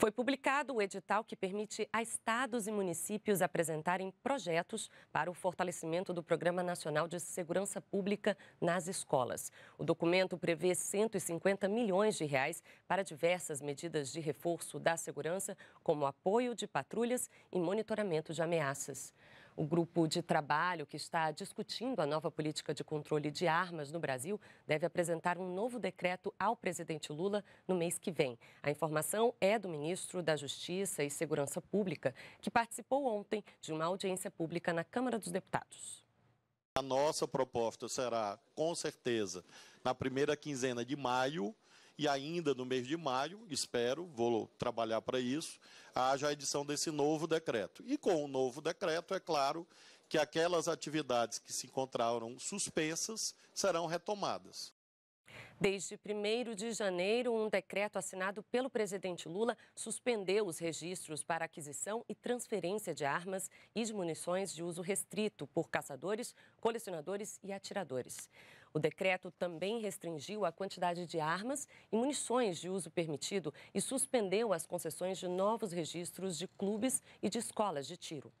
Foi publicado o edital que permite a estados e municípios apresentarem projetos para o fortalecimento do Programa Nacional de Segurança Pública nas escolas. O documento prevê 150 milhões de reais para diversas medidas de reforço da segurança, como apoio de patrulhas e monitoramento de ameaças. O grupo de trabalho que está discutindo a nova política de controle de armas no Brasil deve apresentar um novo decreto ao presidente Lula no mês que vem. A informação é do ministro da Justiça e Segurança Pública, que participou ontem de uma audiência pública na Câmara dos Deputados. A nossa proposta será, com certeza, na primeira quinzena de maio, e ainda no mês de maio, espero, vou trabalhar para isso, haja a edição desse novo decreto. E com o novo decreto, é claro que aquelas atividades que se encontraram suspensas serão retomadas. Desde 1 de janeiro, um decreto assinado pelo presidente Lula suspendeu os registros para aquisição e transferência de armas e de munições de uso restrito por caçadores, colecionadores e atiradores. O decreto também restringiu a quantidade de armas e munições de uso permitido e suspendeu as concessões de novos registros de clubes e de escolas de tiro.